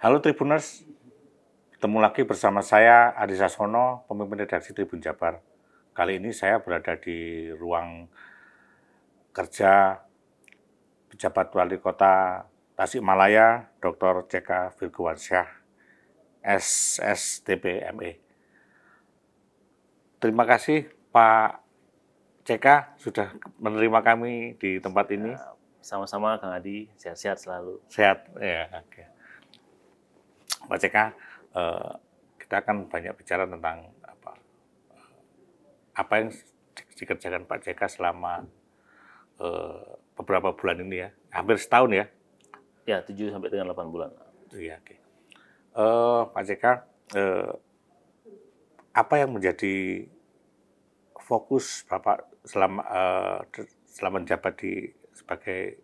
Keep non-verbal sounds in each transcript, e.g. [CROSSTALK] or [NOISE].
Halo Tribuners, ketemu lagi bersama saya Adi Sasono, pemimpin redaksi Tribun Jabar. Kali ini saya berada di ruang kerja pejabat wali kota Tasikmalaya, Dr. CK Virgowansyah, S.S.T.P.M.E. Terima kasih Pak CK sudah menerima kami di tempat ini. Sama-sama Kang Adi, sehat-sehat selalu. Sehat, ya. Oke. Okay. Pak CK, eh, kita akan banyak bicara tentang apa, eh, apa yang dikerjakan Pak CK selama eh, beberapa bulan ini ya, hampir setahun ya? Ya, 7 sampai dengan 8 bulan. Iya, oke. Eh, Pak CK, eh, apa yang menjadi fokus Bapak selama eh, selama menjabat di sebagai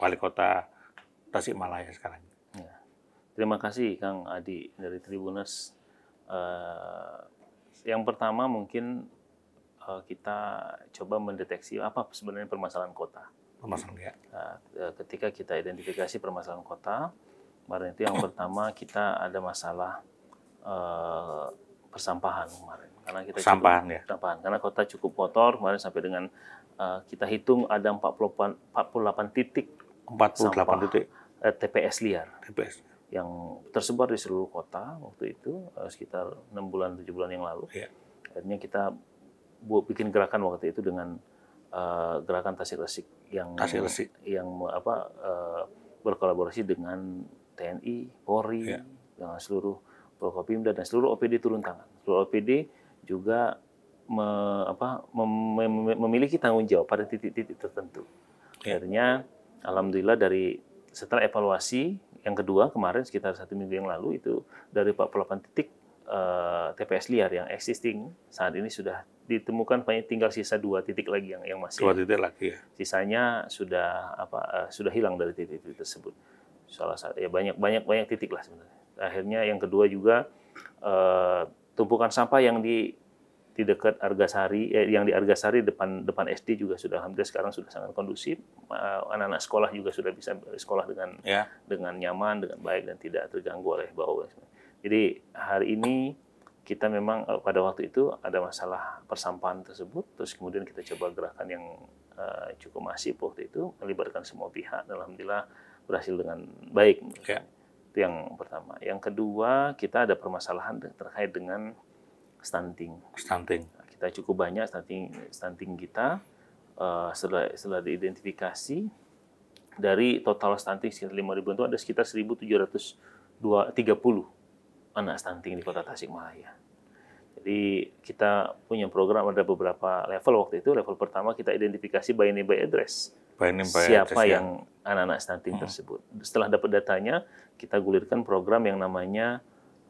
wali kota Tasikmalaya sekarang? Terima kasih Kang Adi dari Tribuners. Uh, yang pertama mungkin uh, kita coba mendeteksi apa sebenarnya permasalahan kota. Permasalahan ya. Uh, ketika kita identifikasi permasalahan kota, kemarin itu yang pertama kita ada masalah uh, persampahan kemarin karena kita persampahan cukup, ya. Persampahan karena kota cukup kotor kemarin sampai dengan uh, kita hitung ada 48 48 titik 48 sampah, titik uh, TPS liar. TPS yang tersebar di seluruh kota waktu itu eh, sekitar enam bulan tujuh bulan yang lalu. Yeah. Akhirnya kita buat bikin gerakan waktu itu dengan uh, gerakan tasik resik yang tasik resik. yang apa uh, berkolaborasi dengan TNI, Polri, yeah. dengan seluruh Prokopimda dan seluruh OPD turun tangan. Seluruh OPD juga me, apa, mem, memiliki tanggung jawab pada titik-titik tertentu. Yeah. Akhirnya, alhamdulillah dari setelah evaluasi yang kedua kemarin sekitar satu minggu yang lalu itu dari 48 titik uh, eh, TPS liar yang existing saat ini sudah ditemukan hanya tinggal sisa dua titik lagi yang yang masih dua titik lagi ya sisanya sudah apa uh, sudah hilang dari titik-titik tersebut salah satu ya banyak banyak banyak titik lah sebenarnya akhirnya yang kedua juga uh, tumpukan sampah yang di di dekat Argasari eh, yang di Argasari depan depan SD juga sudah alhamdulillah sekarang sudah sangat kondusif eh, anak-anak sekolah juga sudah bisa sekolah dengan ya. dengan nyaman dengan baik dan tidak terganggu oleh bau jadi hari ini kita memang eh, pada waktu itu ada masalah persampahan tersebut terus kemudian kita coba gerakan yang uh, cukup masif waktu itu melibatkan semua pihak dan alhamdulillah berhasil dengan baik ya. itu yang pertama yang kedua kita ada permasalahan terkait dengan stunting. Stunting. Kita cukup banyak stunting stunting kita uh, setelah setelah diidentifikasi dari total stunting sekitar 5.000 itu ada sekitar 1.730 anak stunting di Kota Tasikmalaya. Jadi kita punya program ada beberapa level waktu itu. Level pertama kita identifikasi by name by address. By name by Siapa address ya. yang anak-anak ya? stunting hmm. tersebut. Setelah dapat datanya, kita gulirkan program yang namanya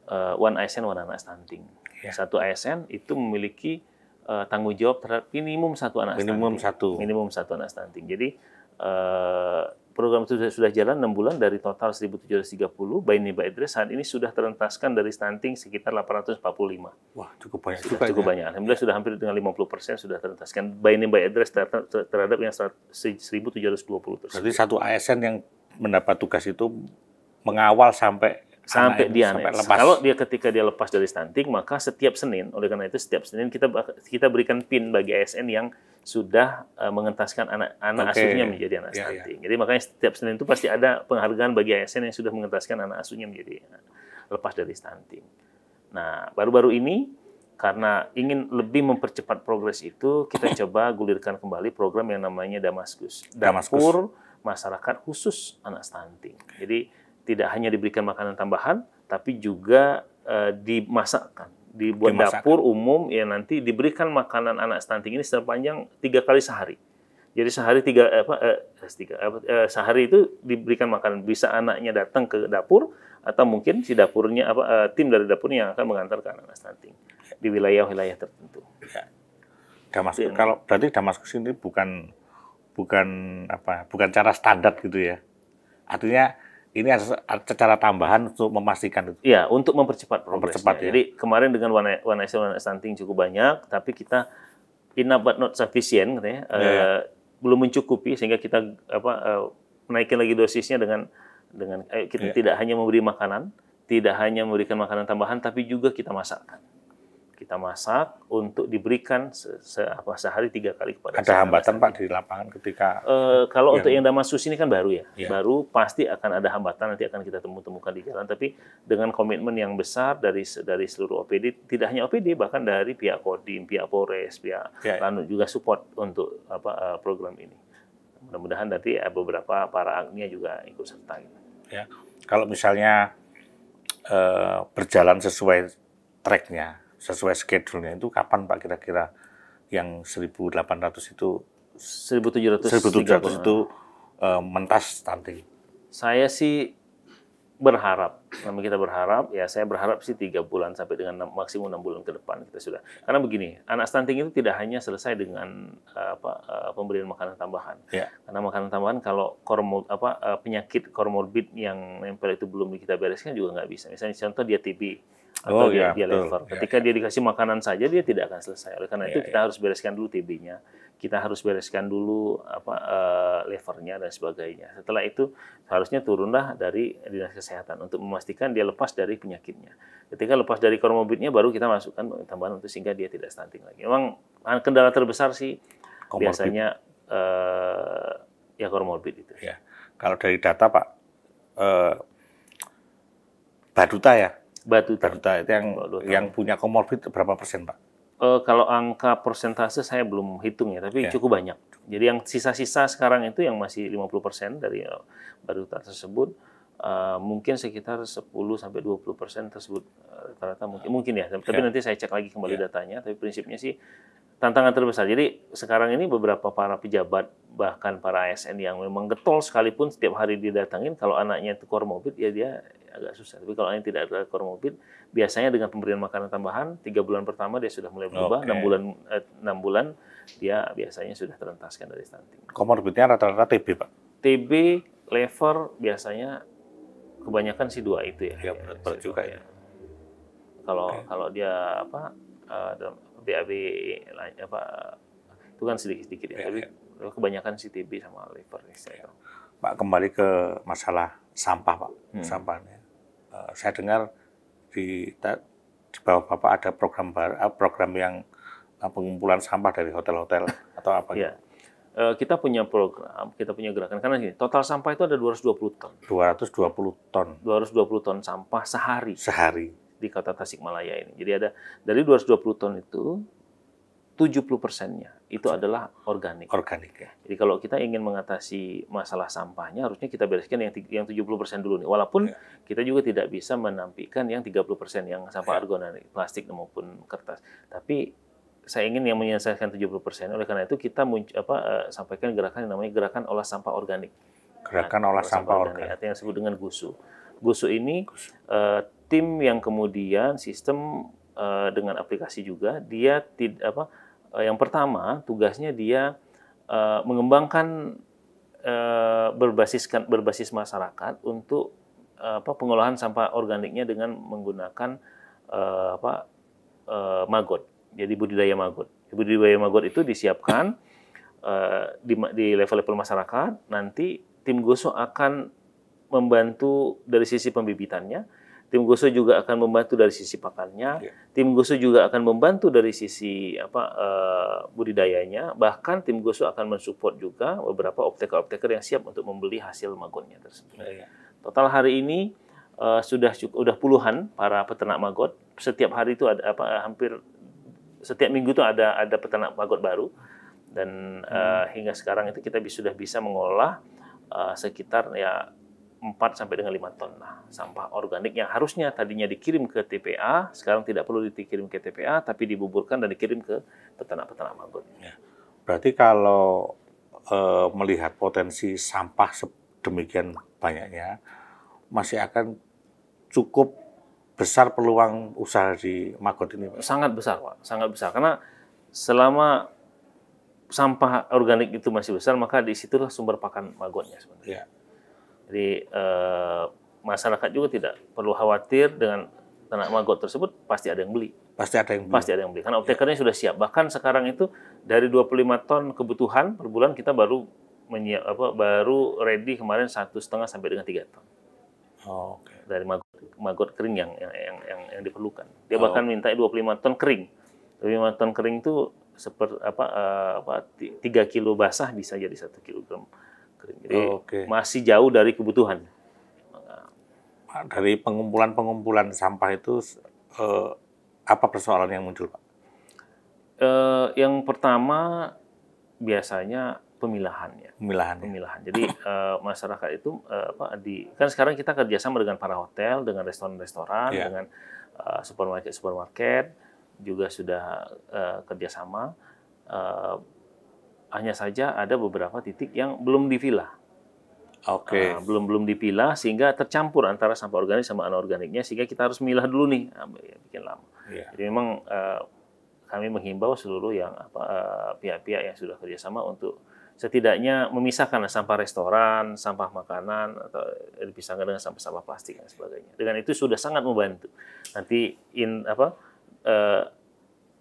uh, One ASN One Anak Stunting. Ya. Satu ASN itu memiliki uh, tanggung jawab terhadap minimum satu anak minimum stunting. satu minimum satu anak stunting. Jadi uh, program itu sudah, sudah jalan 6 bulan dari total 1.730 by by address saat ini sudah terentaskan dari stunting sekitar 845. Wah, cukup banyak sudah, cukup, Cukup ya. banyak. Alhamdulillah sudah hampir dengan 50% persen sudah terentaskan by by address ter ter terhadap yang 1.720 tersebut. Berarti satu ASN yang mendapat tugas itu mengawal sampai sampai dia sampai Kalau dia ketika dia lepas dari stunting, maka setiap Senin, oleh karena itu setiap Senin kita kita berikan pin bagi ASN yang sudah uh, mengentaskan anak-anak okay. asuhnya menjadi anak yeah, iya. stunting. Yeah. Jadi makanya setiap Senin itu pasti ada penghargaan bagi ASN yang sudah mengentaskan anak asuhnya menjadi lepas dari stunting. Nah, baru-baru ini karena ingin lebih mempercepat progres itu, kita [CLEARS THROAT] coba gulirkan kembali program yang namanya Damaskus. Damaskus. masyarakat khusus anak stunting. Jadi tidak hanya diberikan makanan tambahan, tapi juga uh, dimasakkan, dibuat dimasakkan. dapur umum ya nanti diberikan makanan anak stunting ini sepanjang tiga kali sehari. Jadi sehari tiga eh, apa eh, tiga eh, sehari itu diberikan makanan bisa anaknya datang ke dapur atau mungkin si dapurnya apa eh, tim dari dapurnya yang akan mengantar ke anak, stunting di wilayah-wilayah tertentu. Ya. Damaskus kalau berarti Damaskus ini bukan bukan apa bukan cara standar gitu ya. Artinya ini secara tambahan untuk memastikan itu. Iya, untuk mempercepat progresnya. Mempercepat, ya. Jadi kemarin dengan One, One Nation One Stunting cukup banyak, tapi kita enough but not sufficient, ya. ya, uh, belum mencukupi sehingga kita apa uh, eh, naikin lagi dosisnya dengan dengan eh, kita ya. tidak hanya memberi makanan, tidak hanya memberikan makanan tambahan, tapi juga kita masakkan kita masak untuk diberikan se -se apa, sehari tiga kali kepada Ada hambatan Pak di lapangan ketika uh, kalau yang... untuk yang damasus ini kan baru ya, yeah. baru pasti akan ada hambatan nanti akan kita temu-temukan di jalan. Tapi dengan komitmen yang besar dari dari seluruh OPD, tidak hanya OPD bahkan dari pihak Kodim, pihak Polres, pihak yeah. lalu juga support untuk apa eh, program ini. Mudah-mudahan nanti beberapa para agnia juga ikut serta. ya yeah. kalau misalnya eh, berjalan sesuai tracknya, sesuai schedule-nya itu kapan Pak kira-kira yang 1800 itu 1700 1700 itu uh, mentas stunting? Saya sih berharap, kami kita berharap, ya saya berharap sih tiga bulan sampai dengan 6, maksimum enam bulan ke depan kita sudah. Karena begini, anak stunting itu tidak hanya selesai dengan uh, apa uh, pemberian makanan tambahan. Ya. Karena makanan tambahan kalau kormo, apa uh, penyakit komorbid yang nempel itu belum kita bereskan juga nggak bisa. Misalnya contoh dia TB Oh, atau oh, dia, ya, dia betul. Iya, Ketika ya, dia dikasih makanan saja dia tidak akan selesai. Oleh karena ya, itu iya, kita iya. harus bereskan dulu TB-nya, kita harus bereskan dulu apa uh, eh, levernya dan sebagainya. Setelah itu harusnya turunlah dari dinas kesehatan untuk memastikan dia lepas dari penyakitnya. Ketika lepas dari komorbidnya baru kita masukkan tambahan untuk sehingga dia tidak stunting lagi. Memang eh, kendala terbesar sih komorbid. biasanya uh, ya komorbid itu. Ya. Kalau dari data Pak uh, Baduta ya batu batu itu yang yang punya komorbid berapa persen, Pak? Uh, kalau angka persentase saya belum hitung ya, tapi yeah. cukup banyak. Jadi yang sisa-sisa sekarang itu yang masih 50% dari eh, batu tersebut uh, mungkin sekitar 10 sampai 20% tersebut rata-rata uh, mungkin mungkin ya. Tapi yeah. nanti saya cek lagi kembali yeah. datanya, tapi prinsipnya sih tantangan terbesar. Jadi sekarang ini beberapa para pejabat bahkan para ASN yang memang getol sekalipun setiap hari didatangin kalau anaknya itu komorbid ya dia agak susah. Tapi kalau yang tidak ada komorbid, biasanya dengan pemberian makanan tambahan, tiga bulan pertama dia sudah mulai berubah, enam okay. bulan eh, enam eh, bulan dia biasanya sudah terentaskan dari stunting. Komorbidnya rata-rata TB pak? TB, lever biasanya kebanyakan si dua itu ya. Ya berat, juga ya. ya. Kalau okay. kalau dia apa uh, eh, BAB apa itu kan sedikit-sedikit ya, ya, tapi ya. kebanyakan si TB sama liver ya. Pak kembali ke masalah sampah pak hmm. sampahnya Eh, saya dengar di, di bawah Bapak ada program bar, eh, program yang eh, pengumpulan sampah dari hotel-hotel [LAUGHS] atau apa Ya. kita punya program, kita punya gerakan karena gini, total sampah itu ada 220 ton. 220 ton. 220 ton sampah sehari. Sehari di Kota Tasikmalaya ini. Jadi ada dari 220 ton itu 70 persennya itu adalah organik. Organik ya. Jadi kalau kita ingin mengatasi masalah sampahnya harusnya kita bereskan yang yang 70% dulu nih. Walaupun yeah. kita juga tidak bisa menampikan yang 30% yang sampah yeah. organik, plastik maupun kertas. Tapi saya ingin yang menyelesaikan 70%. Oleh karena itu kita apa eh, sampaikan gerakan yang namanya gerakan olah sampah organik. Gerakan nah, olah, sampah, sampah organik, organik atau yang disebut dengan GUSU. GUSU ini GUSU. Uh, tim yang kemudian sistem uh, dengan aplikasi juga dia tidak apa Eh, yang pertama tugasnya dia uh, mengembangkan uh, berbasiskan berbasis masyarakat untuk uh, apa pengolahan sampah organiknya dengan menggunakan uh, apa uh, magot. Jadi budidaya maggot. Budidaya magot itu disiapkan uh, di, di level-level masyarakat. Nanti tim gosok akan membantu dari sisi pembibitannya Tim gusu juga akan membantu dari sisi pakannya, yeah. tim gusu juga akan membantu dari sisi apa uh, budidayanya, bahkan tim gusu akan mensupport juga beberapa optiker-optiker yang siap untuk membeli hasil magonnya tersebut. Yeah. Iya. Total hari ini uh, sudah sudah puluhan para peternak magot. Setiap hari itu ada apa hampir setiap minggu itu ada ada peternak magot baru dan eh, hmm. uh, hingga sekarang itu kita sudah bisa mengolah uh, sekitar ya 4 sampai dengan 5 ton nah, sampah organik yang harusnya tadinya dikirim ke TPA sekarang tidak perlu dikirim ke TPA tapi dibuburkan dan dikirim ke peternak-peternak maggot. Ya. Berarti kalau e, melihat potensi sampah demikian banyaknya masih akan cukup besar peluang usaha di maggot ini. Pak. Sangat besar, Pak. Sangat besar karena selama sampah organik itu masih besar maka disitulah sumber pakan maggotnya sebenarnya. Ya jadi e, masyarakat juga tidak perlu khawatir dengan tanah magot tersebut pasti ada yang beli. Pasti ada yang beli. Pasti ada yang beli. Karena ya. optekernya ya. sudah siap. Bahkan sekarang itu dari 25 ton kebutuhan per bulan kita baru menyiap apa baru ready kemarin satu setengah sampai dengan tiga ton. Oh, okay. Dari magot, magot kering yang yang, yang yang yang diperlukan. Dia oh. bahkan minta 25 ton kering. 25 ton kering itu seperti apa, eh, apa 3 kilo basah bisa jadi satu kilogram kering. Jadi okay. masih jauh dari kebutuhan. Dari pengumpulan-pengumpulan sampah itu eh, apa persoalan yang muncul, Pak? Eh, yang pertama biasanya pemilahannya. Pemilahan. Ya. Ya. Pemilahan. Jadi [LAUGHS] eh, masyarakat itu eh, apa di kan sekarang kita kerjasama dengan para hotel, dengan restoran-restoran, yeah. dengan supermarket eh, supermarket-supermarket juga sudah eh, kerjasama. Eh, hanya saja ada beberapa titik yang belum dipilah. Oke. Okay. Uh, belum belum dipilah sehingga tercampur antara sampah organik sama anorganiknya sehingga kita harus milah dulu nih ah, bikin lama. Yeah. Jadi memang uh, kami menghimbau seluruh yang apa uh, pihak-pihak yang sudah kerjasama untuk setidaknya memisahkan sampah restoran, sampah makanan atau dipisahkan dengan sampah-sampah plastik dan sebagainya. Dengan itu sudah sangat membantu. Nanti in apa eh,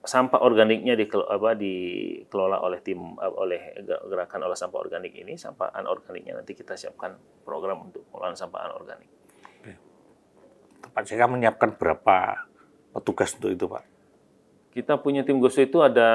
sampah organiknya dikelola oleh tim oleh gerakan olah sampah organik ini, sampah anorganiknya nanti kita siapkan program untuk pengelolaan sampah anorganik. Pak saya kan menyiapkan berapa petugas untuk itu, Pak? Kita punya tim Goso itu ada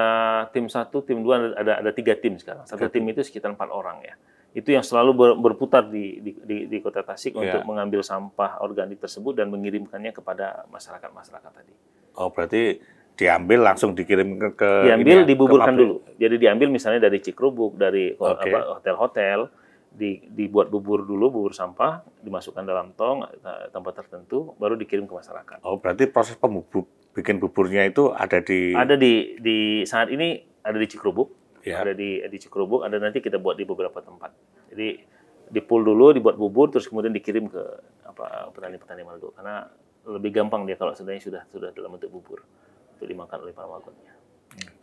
tim satu, tim dua, ada ada tiga tim sekarang. Satu tim itu sekitar empat orang ya. Itu yang selalu berputar di, di, di, di kota Tasik ya. untuk mengambil sampah organik tersebut dan mengirimkannya kepada masyarakat-masyarakat tadi. Oh berarti diambil langsung dikirim ke, ke diambil ya, dibuburkan dulu. Jadi diambil misalnya dari Cikrubuk, dari okay. hotel-hotel di, dibuat bubur dulu bubur sampah dimasukkan dalam tong eh, tempat tertentu baru dikirim ke masyarakat. Oh berarti proses pembubuk bikin buburnya itu ada di ada di di saat ini ada di Cikrubuk, ya. ada di di Cikrubuk, ada nanti kita buat di beberapa tempat. Jadi dipul dulu dibuat bubur terus kemudian dikirim ke apa petani-petani Manado karena lebih gampang dia kalau sebenarnya sudah sudah dalam bentuk bubur untuk dimakan oleh para magotnya.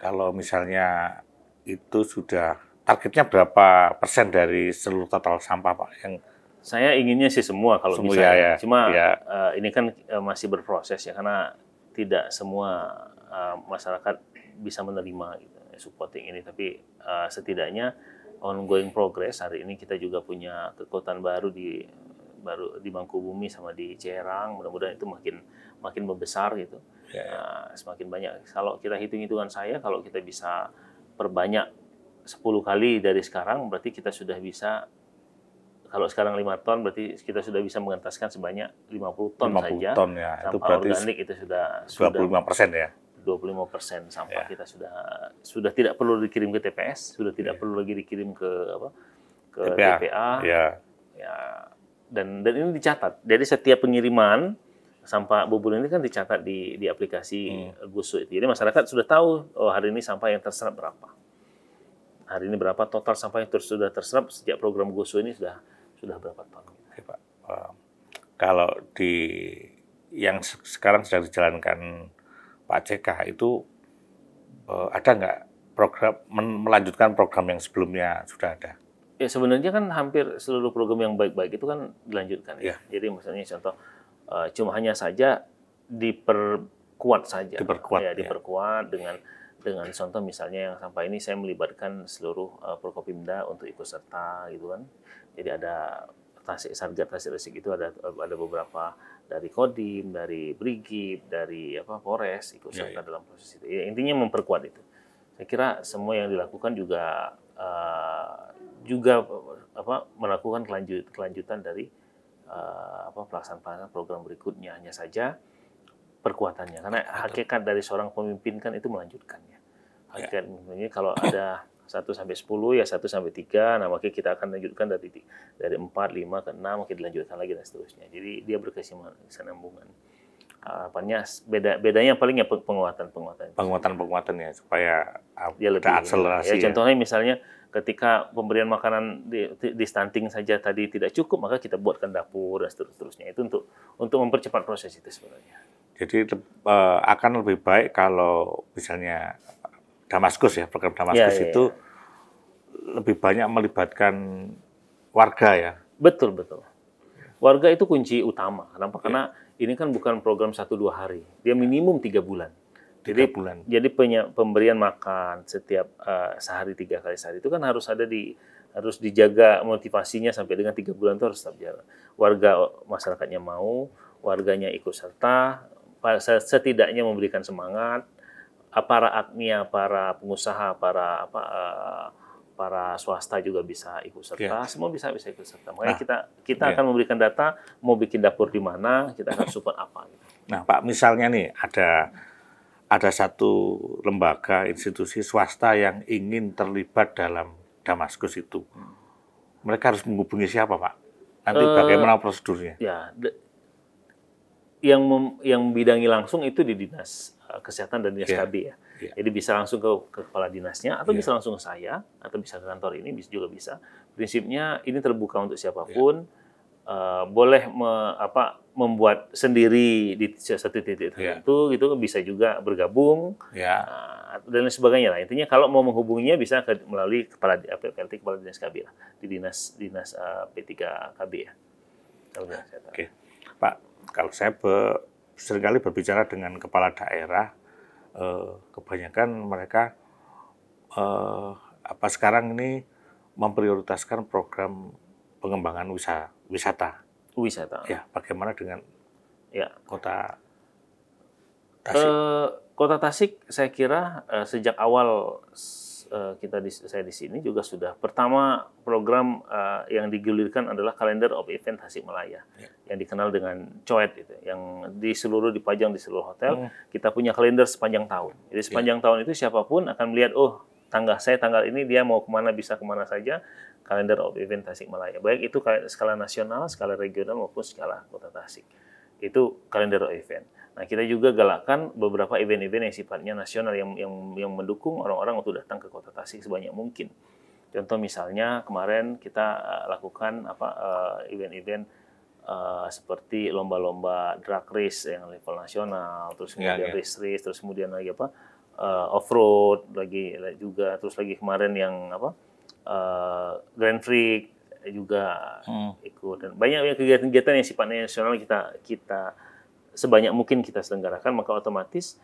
Kalau misalnya itu sudah targetnya berapa persen dari seluruh total sampah Pak yang saya inginnya sih semua kalau semua, misalnya. Ya, ya. Cuma ya. Uh, ini kan uh, masih berproses ya karena tidak semua uh, masyarakat bisa menerima gitu, ya, supporting ini tapi uh, setidaknya ongoing progress hari ini kita juga punya kekuatan baru di baru di bangku bumi sama di Cerang mudah-mudahan itu makin makin membesar gitu yeah. nah, semakin banyak kalau kita hitung hitungan saya kalau kita bisa perbanyak 10 kali dari sekarang berarti kita sudah bisa kalau sekarang lima ton berarti kita sudah bisa mengentaskan sebanyak 50 ton 50 saja. ton ya. Sampah itu berarti organik itu sudah 25 persen ya. 25 persen sampah ya. kita sudah sudah tidak perlu dikirim ke TPS, sudah tidak ya. perlu lagi dikirim ke apa ke TPA. TPA. Ya. ya dan dan ini dicatat. Jadi setiap pengiriman sampah bubur ini kan dicatat di di aplikasi hmm. Gusu itu. Jadi masyarakat sudah tahu oh hari ini sampah yang terserap berapa. Hari ini berapa total sampah yang ter, sudah terserap sejak program Gusu ini sudah sudah berapa tahun? Oke, Pak. Um, kalau di yang sekarang sedang dijalankan Pak CK itu uh, ada nggak program melanjutkan program yang sebelumnya sudah ada? Ya sebenarnya kan hampir seluruh program yang baik-baik itu kan dilanjutkan ya. ya. Jadi misalnya contoh uh, cuma hanya saja diperkuat saja. Diperkuat. Ya, ya. diperkuat ya. dengan dengan contoh misalnya yang sampai ini saya melibatkan seluruh uh, Prokopimda untuk ikut serta gitu kan. Jadi ada tasik sargat tasik resik itu ada ada beberapa dari Kodim, dari Brigib, dari apa Polres ikut ya, serta ya, ya. dalam proses itu. Ya, intinya memperkuat itu. Saya kira semua yang dilakukan juga uh, juga apa melakukan kelanjut, kelanjutan dari uh, apa pelaksanaan program berikutnya hanya saja perkuatannya karena Betul. hakikat dari seorang pemimpin kan itu melanjutkannya. Ya. Hakikat ya. kalau ada [CLEARS THROAT] satu sampai sepuluh ya satu sampai tiga nah maka kita akan lanjutkan dari dari 4 5 ke 6 mungkin dilanjutkan lagi dan seterusnya. Jadi dia berkesinambungan. Ah, apanya beda bedanya paling ya penguatan penguatan penguatan penguatan ya supaya ah, dia lebih akselerasi ya, ya. contohnya misalnya ketika pemberian makanan di, di stunting saja tadi tidak cukup maka kita buatkan dapur dan seterusnya itu untuk untuk mempercepat proses itu sebenarnya jadi uh, akan lebih baik kalau misalnya Damaskus ya program Damaskus ya, ya, itu ya. lebih banyak melibatkan warga ya betul betul warga itu kunci utama kenapa ya. karena ini kan bukan program satu dua hari, dia minimum tiga bulan. Tiga jadi, bulan. Jadi pemberian makan setiap uh, sehari tiga kali sehari itu kan harus ada di harus dijaga motivasinya sampai dengan tiga bulan itu harus tetap jalan. Warga masyarakatnya mau, warganya ikut serta, setidaknya memberikan semangat. Para Aparatnya, para pengusaha, para apa. Uh, para swasta juga bisa ikut serta, yeah. semua bisa bisa ikut serta. Makanya nah, kita kita yeah. akan memberikan data mau bikin dapur di mana, kita akan support apa. Gitu. Nah, Pak, misalnya nih ada ada satu lembaga institusi swasta yang ingin terlibat dalam Damaskus itu. Hmm. Mereka harus menghubungi siapa, Pak? Nanti uh, bagaimana eh, prosedurnya? Ya, yang mem, yang bidangi langsung itu di dinas eh, kesehatan dan dinas yeah. KB ya. Yeah. Jadi bisa langsung ke, ke kepala dinasnya atau yeah. bisa langsung ke saya atau bisa ke kantor ini bisa juga bisa. Prinsipnya ini terbuka untuk siapapun. Yeah. Iya. Uh, boleh me, apa, membuat sendiri di satu titik iya. tertentu yeah. gitu bisa juga bergabung yeah. Iya. uh, dan lain sebagainya lah intinya kalau mau menghubunginya bisa ke, melalui kepala PLT kepala dinas KB lah di dinas dinas uh, eh, P3 KB ya. Oke, okay. Pak kalau saya be, seringkali berbicara dengan kepala daerah, eh, kebanyakan mereka eh, apa sekarang ini memprioritaskan program pengembangan wisata. wisata. Wisata. Ya, bagaimana dengan ya. kota Tasik? Eh, kota Tasik, saya kira eh, sejak awal Eh, kita di, saya di sini juga sudah pertama program uh, yang digulirkan adalah kalender of event Tasikmalaya yeah. yang dikenal dengan coet itu yang di seluruh dipajang di seluruh hotel mm. kita punya kalender sepanjang tahun jadi ya. sepanjang yeah. tahun itu siapapun akan melihat oh tanggal saya tanggal ini dia mau kemana bisa kemana saja kalender of event Tasikmalaya baik itu skala nasional skala regional maupun skala kota Tasik itu kalender of event Nah, kita juga galakan beberapa event-event yang sifatnya nasional yang yang, yang mendukung orang-orang untuk datang ke Kota Tasik sebanyak mungkin. Contoh misalnya kemarin kita eh, lakukan apa eh, event-event uh, seperti lomba-lomba drag race yang level nasional, terus iya, kemudian yeah, yeah. race race, terus kemudian lagi apa uh, off road lagi juga, terus lagi kemarin yang apa uh, Grand Prix juga hmm. ikut dan banyak kegiatan-kegiatan yang sifatnya nasional kita kita sebanyak mungkin kita selenggarakan, maka otomatis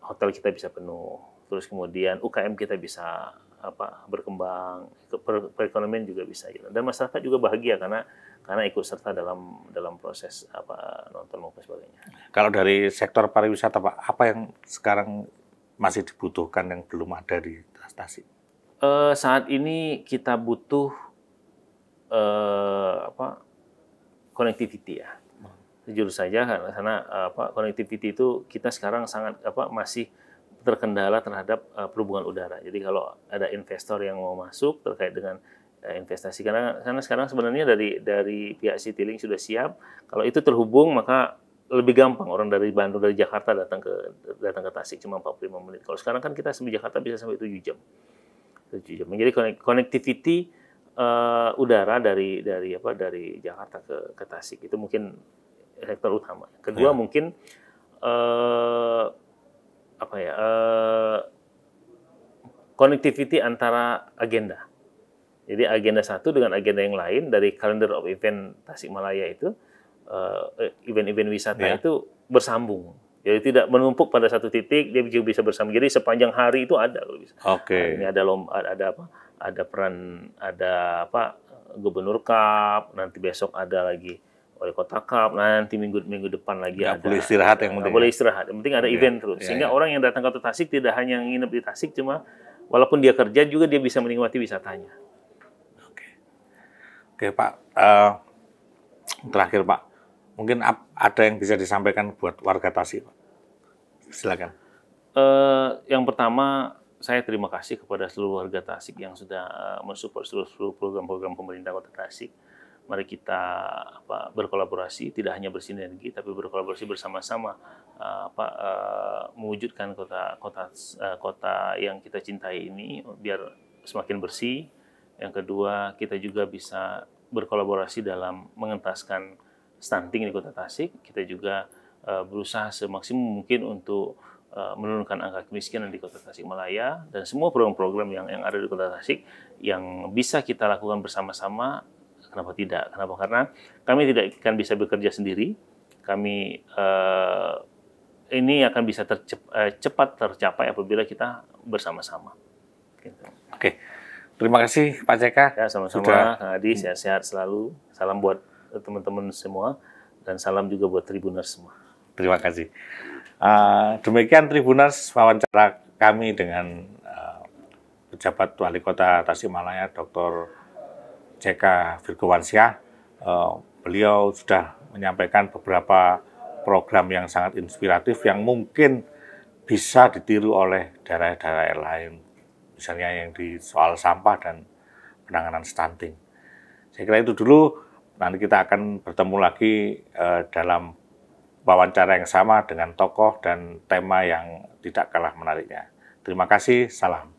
hotel kita bisa penuh. Terus kemudian UKM kita bisa apa berkembang, perekonomian juga bisa gitu. Dan masyarakat juga bahagia karena karena ikut serta dalam dalam proses apa nonton maupun sebagainya. Kalau dari sektor pariwisata Pak, apa yang sekarang masih dibutuhkan yang belum ada di Tasik? E, eh, saat ini kita butuh konektiviti eh, apa connectivity ya jujur saja karena eh, apa connectivity itu kita sekarang sangat apa masih terkendala terhadap uh, perhubungan udara. Jadi kalau ada investor yang mau masuk terkait dengan uh, investasi karena karena sekarang sebenarnya dari dari pihak Citylink sudah siap. Kalau itu terhubung maka lebih gampang orang dari Bandung dari Jakarta datang ke datang ke Tasik cuma 45 menit. Kalau sekarang kan kita sampai Jakarta bisa sampai 7 jam. 7 jam. Jadi connectivity uh, udara dari dari apa dari Jakarta ke ke Tasik itu mungkin sektor utama. Kedua ya. mungkin uh, apa ya uh, connectivity antara agenda. Jadi agenda satu dengan agenda yang lain dari kalender of event Tasikmalaya itu eh, event-event uh, wisata ya. itu bersambung. Jadi tidak menumpuk pada satu titik, dia juga bisa bersama Jadi sepanjang hari itu ada kalau bisa. Oke. Okay. Ini ada lomba, ada apa? Ada peran, ada apa? Gubernur Cup, nanti besok ada lagi wali kota cup nah, nanti minggu minggu depan lagi nggak ada. boleh istirahat yang penting. boleh ya? istirahat. Yang penting ada okay. Iya, event terus. Yeah, Sehingga yeah. orang yang datang ke Kota Tasik tidak hanya nginep di Tasik cuma walaupun dia kerja juga dia bisa menikmati wisatanya. Oke. Okay. Oke, okay, Pak. Uh, terakhir, Pak. Mungkin ada yang bisa disampaikan buat warga Tasik, Pak. Silakan. Uh, yang pertama saya terima kasih kepada seluruh warga Tasik yang sudah eh, mensupport seluruh, seluruh program-program pemerintah Kota Tasik mari kita apa, berkolaborasi tidak hanya bersinergi tapi berkolaborasi bersama-sama eh, apa uh, mewujudkan kota kota uh, kota yang kita cintai ini biar semakin bersih yang kedua kita juga bisa berkolaborasi dalam mengentaskan stunting di kota Tasik kita juga uh, berusaha semaksimum mungkin untuk menurunkan angka kemiskinan di kota Tasik Tasikmalaya dan semua program-program yang yang ada di kota Tasik yang bisa kita lakukan bersama-sama Kenapa tidak? Kenapa? Karena kami tidak akan bisa bekerja sendiri. Kami uh, ini akan bisa tercep, uh, cepat tercapai apabila kita bersama-sama. Gitu. Oke. Okay. Terima kasih Pak JK. Ya, sama-sama Hadi, sehat-sehat selalu. Salam buat eh, teman-teman semua dan salam juga buat Tribuners semua. Terima kasih. Uh, demikian Tribuners wawancara kami dengan uh, pejabat Wali Kota Tasikmalaya, Dr. JK Virgo Wansyah, eh, beliau sudah menyampaikan beberapa program yang sangat inspiratif yang mungkin bisa ditiru oleh daerah-daerah lain, misalnya yang di soal sampah dan penanganan stunting. Saya kira itu dulu, nanti kita akan bertemu lagi eh, dalam wawancara yang sama dengan tokoh dan tema yang tidak kalah menariknya. Terima kasih, salam.